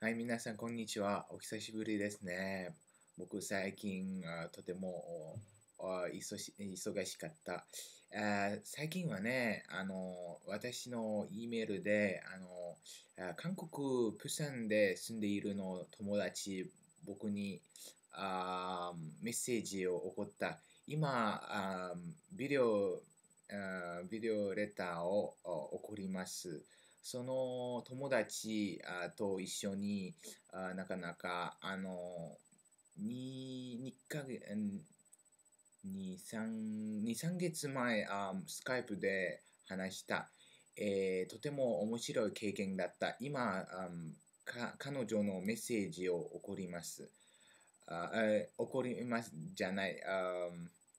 はい、皆さん、こんにちは。お久しぶりですね。僕、最近、とても忙しかった。最近はね、あの私の E メールであの、韓国、プサンで住んでいるの友達、僕にあメッセージを送った。今、あビデオ、ビデオレターを送ります。その友達と一緒になかなかあの 2, 月3月前あスカイプで話した、えー、とても面白い経験だった今彼女のメッセージを送りますあ、送りますじゃないあ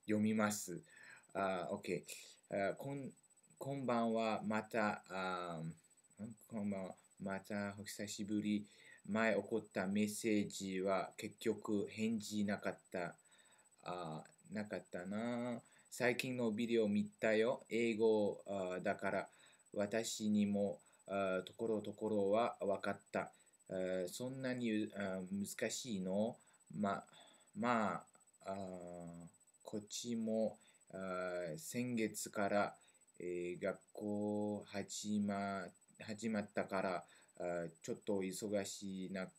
読みますあ OK あこんこんばんはまたあこんばんは。またお久しぶり。前起こったメッセージは結局返事なかった。あなかったな。最近のビデオ見たよ。英語だから私にもところところは分かった。そんなに難しいのままあこっちも先月から、えー、学校始まっ始まったからちょっと忙しいなか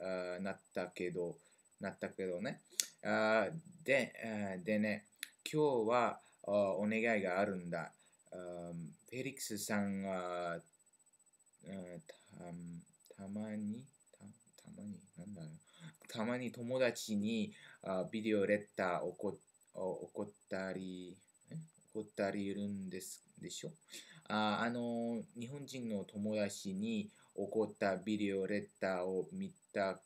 あなったけどなったけどねででね今日はお願いがあるんだフェリックスさんがたたまにたたまになんだろうたまに友達にビデオレッターを怒ったり怒ったりいるんですでしょああの日本人の友達に怒ったビデオレッターを見た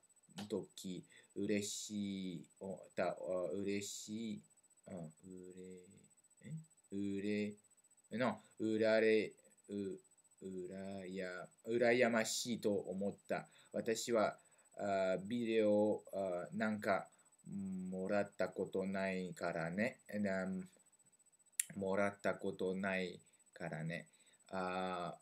時嬉しいおだ嬉しいあうれうれのうられううらやうらやましいと思った私はあビデオあなんかもらったことないからねもらったことないからね。あ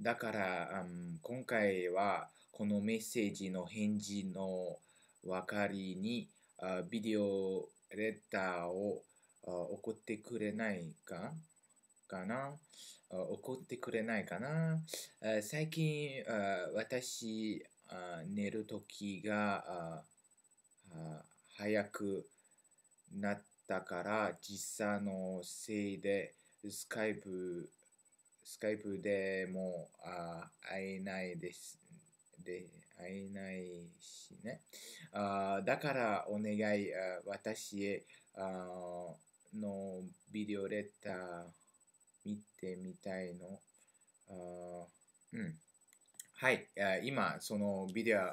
だから、うん、今回はこのメッセージの返事の分かりにあビデオレターをあ送ってくれないかかな怒ってくれないかな最近私寝る時が早くなったから実際のせいでスカイプ、スカイプでもあ会えないです。で会えないしね。あだからお願い、あ私へあのビデオレター見てみたいの。あうん、はい、今、そのビデオ、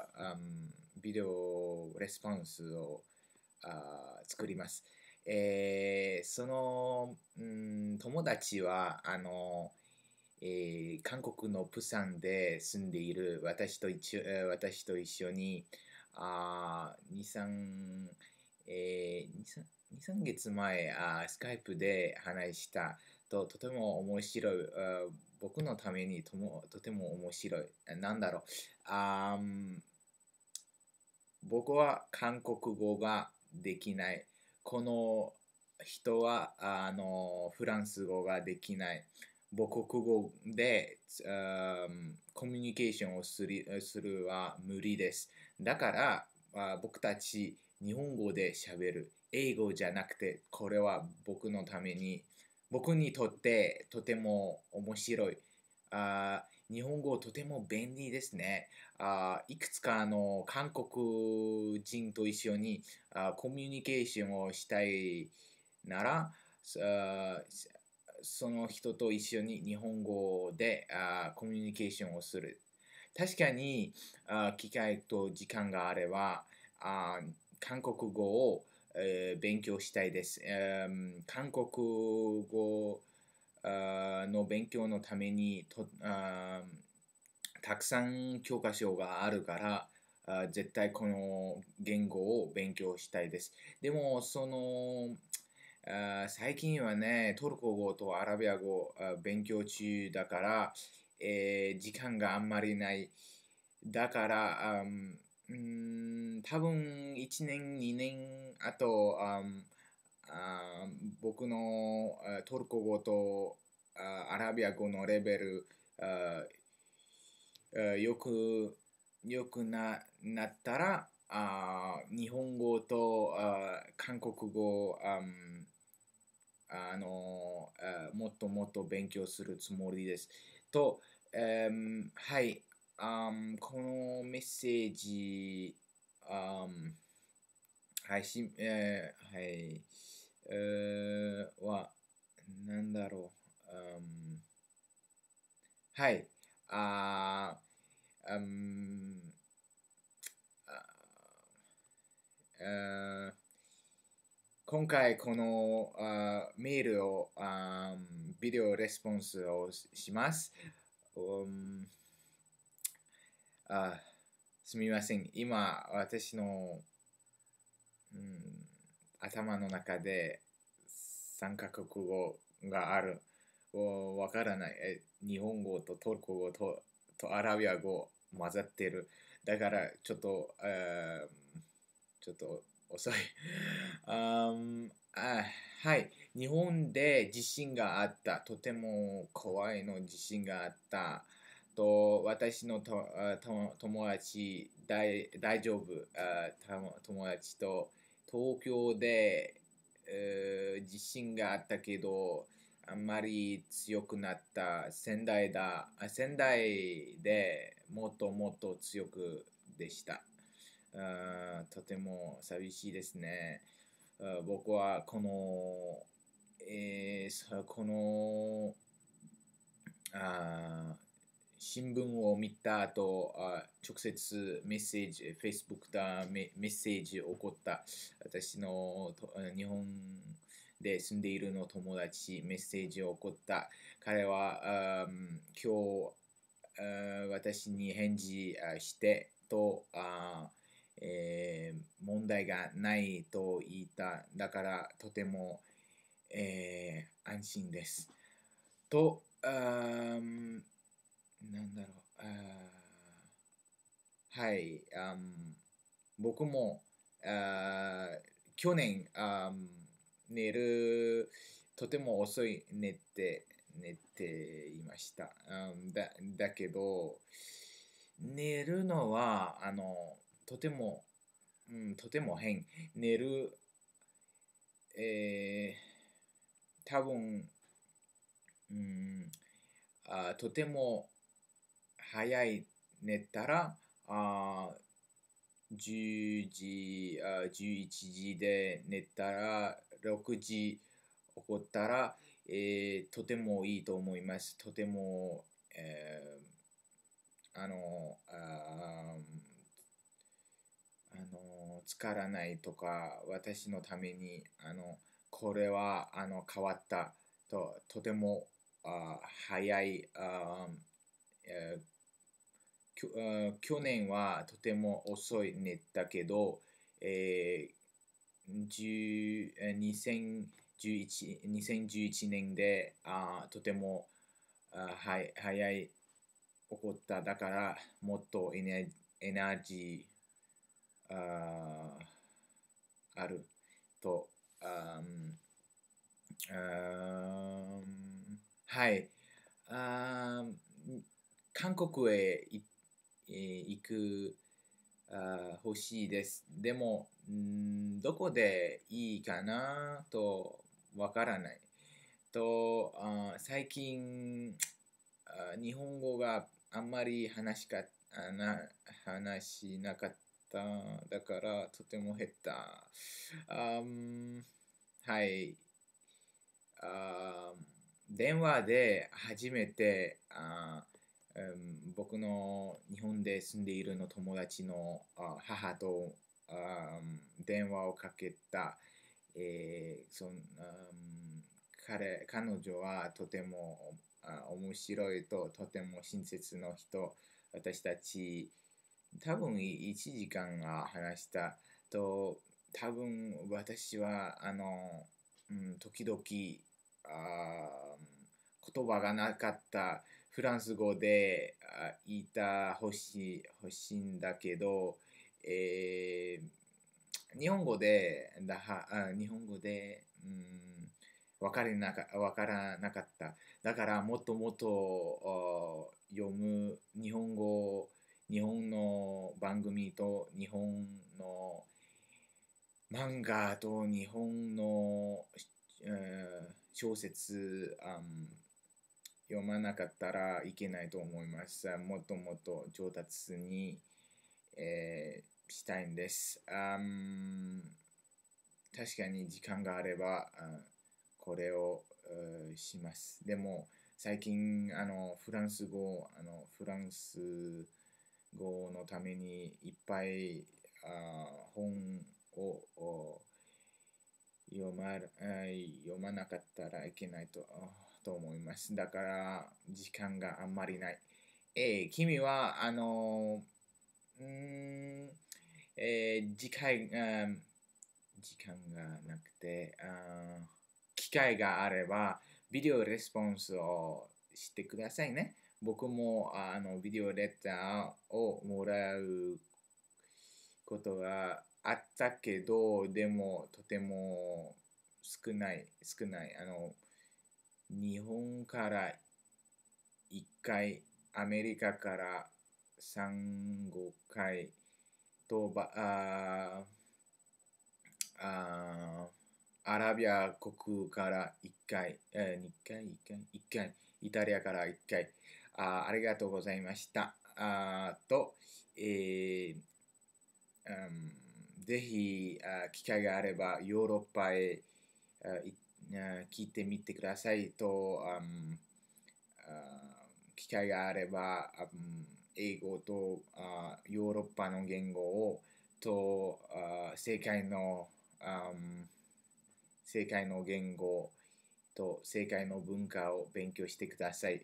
ビデオレスポンスをあ作ります。えー、その、うん、友達はあの、えー、韓国のプサンで住んでいる私と一私と一緒にあ2、3、え2、3月前あスカイプで話したととても面白い僕のためにともとても面白いなんだろうあ僕は韓国語ができないこの人はあのフランス語ができない母国語で、うん、コミュニケーションをするするは無理ですだからあ僕たち日本語でしゃべる英語じゃなくてこれは僕のために僕にとってとても面白いあ日本語とても便利ですね。あいくつかの韓国人と一緒にあコミュニケーションをしたいなら、その人と一緒に日本語であコミュニケーションをする。確かにあ機会と時間があればあ韓国語を、えー、勉強したいです、えー、韓国語の勉強のためにとあたくさん教科書があるからあ絶対この言語を勉強したいです。でもそのあ最近はねトルコ語とアラビア語勉強中だから、えー、時間があんまりない。だから、うん、多分1年2年あと、うんあ僕のトルコ語とアラビア語のレベルよくよくななったらあ日本語とあ韓国語ああのもっともっと勉強するつもりです。と、えはい、あこのメッセージ、あはいしえー、はい。は、なんだろう。Um, はい。あ、uh, um, uh, 今回この、uh, メールを、um, ビデオレスポンスをします。Um, あすみません。今、私の、うん頭の中で三角語がある。わからない。日本語とトルコ語ととアラビア語混ざってる。だからちょっと、えちょっと遅い。ああはい。日本で地震があった。とても怖いの地震があった。と私のとと友達大大丈夫あ友達と東京で、えー、地震があったけど、あんまり強くなった仙台だ、仙台でもっともっと強くでした。あとても寂しいですね。僕はこの、えー、このあ新聞を見た後、あ直接メッセージ、Facebook だメッセージ起こった、私の日本で住んでいるの友達、メッセージを起こった、彼は、今日私に返事してと、あえー、問題がないと言った。だからとても、えー、安心です。と、なんだろうはい、あ僕もあ去年、あ寝るとても遅い寝て寝ていました、u だだけど寝るのはあのとても、うん、とても変寝るえー、多分、うん、あとても早い寝たら、あ10時、あ11時で寝たら、6時起こったら、えー、とてもいいと思います。とても、えー、あの、ああの疲らないとか私のためにあのこれはあの変わったととてもあ早いあ、えー去年はとても遅いねだけど、えー、2011, 年であとてもあは早い起こっただからもっとエネエナジーああるとああはいあ韓国へ行ってえ行くあ欲しいです。でも、んどこでいいかなとわからない。とあ最近あ日本語があんまり話しかな話しなかっただからとても減った。あはい。あ電話で初めてあ僕の日本で住んでいるの友達の母と電話をかけた、えー、その彼彼女はとても面白いととても親切の人私たち多分1時間が話したと多分私はあの、うん、時々あ言葉がなかったフランス語で言いたほし欲しいんだけど、えー、日本語でだは日本語で、うん分かれなか分からなかった。だからもっともっと読む日本語、日本の番組と日本の漫画と日本の、うん、小説、うん読まなかったらいけないと思います。もっともっと上達に、えー、したいんです。確かに時間があれば、これをします。でも、最近、あの、フランス語、あの、フランス語のためにいっぱいあ本を読ま読まなかったらいけないとと思います。だから、時間があんまりない。えー、君は、あのー、うんえー、次回、うん、時間がなくて、あ機会があれば、ビデオレスポンスをしてくださいね。僕もあのビデオレターをもらうことがあったけど、でもとても少ない、少ない。あの日本から1回、アメリカから3、5回とばあアラビア国から1回、えー、2回、1回、1回、イタリアから1回、あありがとうございました。あと、えーうん、ぜひあ機会があればヨーロッパへ行って聞いてみてくださいと、機会があれば、英語とヨーロッパの言語をと世界の、世界の言語と世界の文化を勉強してください。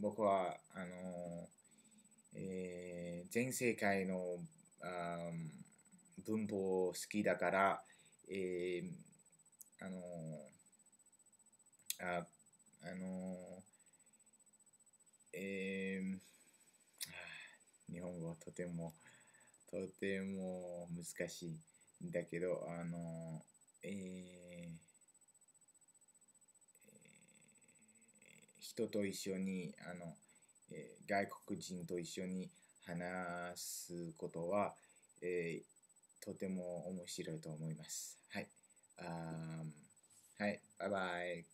僕はあの、えー、全世界の文法好きだから、えーあのー、あ、あのー、えー、日本語はとても、とても難しいんだけど、あのー、えー、人と一緒にあの、えー、外国人と一緒に話すことは、えー、とても面白いと思います。はい。嗯，嗨，拜拜。